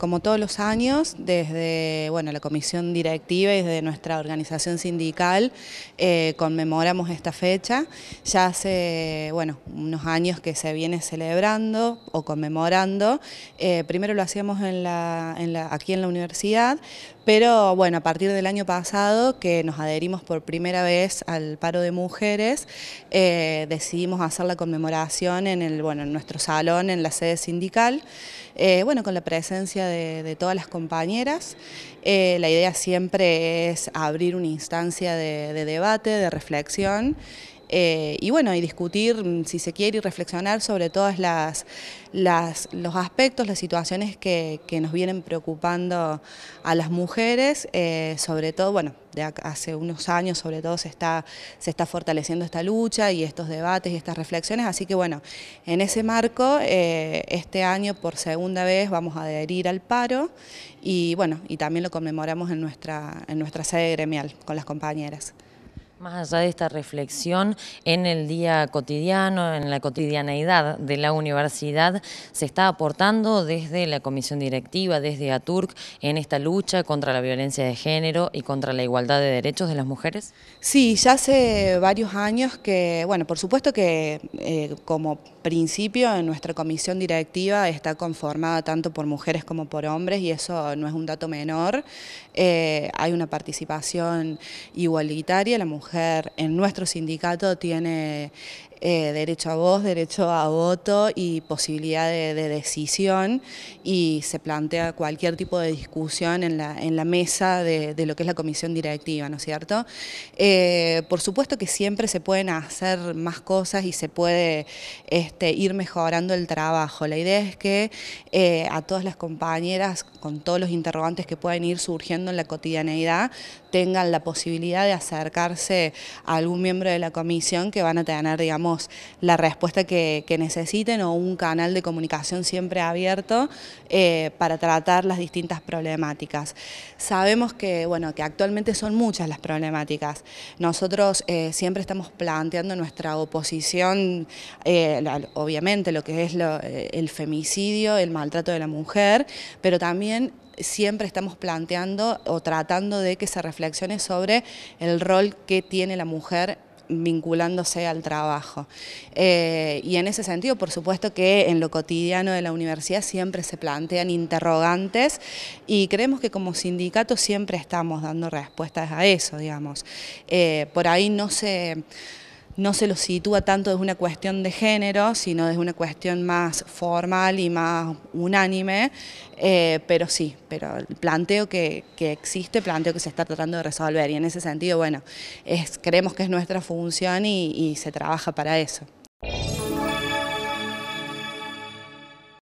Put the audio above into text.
Como todos los años, desde bueno, la comisión directiva y desde nuestra organización sindical eh, conmemoramos esta fecha. Ya hace bueno, unos años que se viene celebrando o conmemorando. Eh, primero lo hacíamos aquí en la universidad, pero bueno, a partir del año pasado que nos adherimos por primera vez al paro de mujeres, eh, decidimos hacer la conmemoración en, el, bueno, en nuestro salón, en la sede sindical, eh, bueno, con la presencia de, todas las compañeras. Eh, la idea siempre es abrir una instancia de debate, de reflexión eh, y bueno, y discutir mm, si se quiere y reflexionar sobre todos los aspectos, las situaciones que, nos vienen preocupando a las mujeres, eh, sobre todo, bueno, de hace unos años sobre todo se está, fortaleciendo esta lucha y estos debates y estas reflexiones, así que bueno, en ese marco eh, este año por segunda vez vamos a adherir al paro y bueno, y también lo conmemoramos en nuestra, en nuestra sede gremial con las compañeras. Más allá de esta reflexión, en el día cotidiano, en la cotidianeidad de la universidad, se está aportando desde la comisión directiva, desde ATURC, en esta lucha contra la violencia de género y contra la igualdad de derechos de las mujeres? Sí, ya hace varios años que, bueno, por supuesto que eh, como principio en nuestra comisión directiva está conformada tanto por mujeres como por hombres y eso no es un dato menor. Eh, hay una participación igualitaria, la mujer en nuestro sindicato tiene eh, derecho a voz, derecho a voto y posibilidad de, decisión y se plantea cualquier tipo de discusión en la, mesa de, lo que es la comisión directiva, ¿no es cierto? Eh, por supuesto que siempre se pueden hacer más cosas y se puede este, ir mejorando el trabajo. La idea es que eh, a todas las compañeras, con todos los interrogantes que puedan ir surgiendo en la cotidianeidad, tengan la posibilidad de acercarse algún miembro de la comisión que van a tener, digamos, la respuesta que, necesiten o un canal de comunicación siempre abierto eh, para tratar las distintas problemáticas. Sabemos que, bueno, que actualmente son muchas las problemáticas. Nosotros eh, siempre estamos planteando nuestra oposición, eh, obviamente, lo que es el femicidio, el maltrato de la mujer, pero también siempre estamos planteando o tratando de que se reflexione sobre el rol que tiene la mujer vinculándose al trabajo. Eh, y en ese sentido, por supuesto que en lo cotidiano de la universidad siempre se plantean interrogantes y creemos que como sindicato siempre estamos dando respuestas a eso, digamos. Eh, por ahí no se no se lo sitúa tanto desde una cuestión de género, sino desde una cuestión más formal y más unánime, eh, pero sí, pero el planteo que, que, existe, planteo que se está tratando de resolver y en ese sentido, bueno, es, creemos que es nuestra función y se trabaja para eso.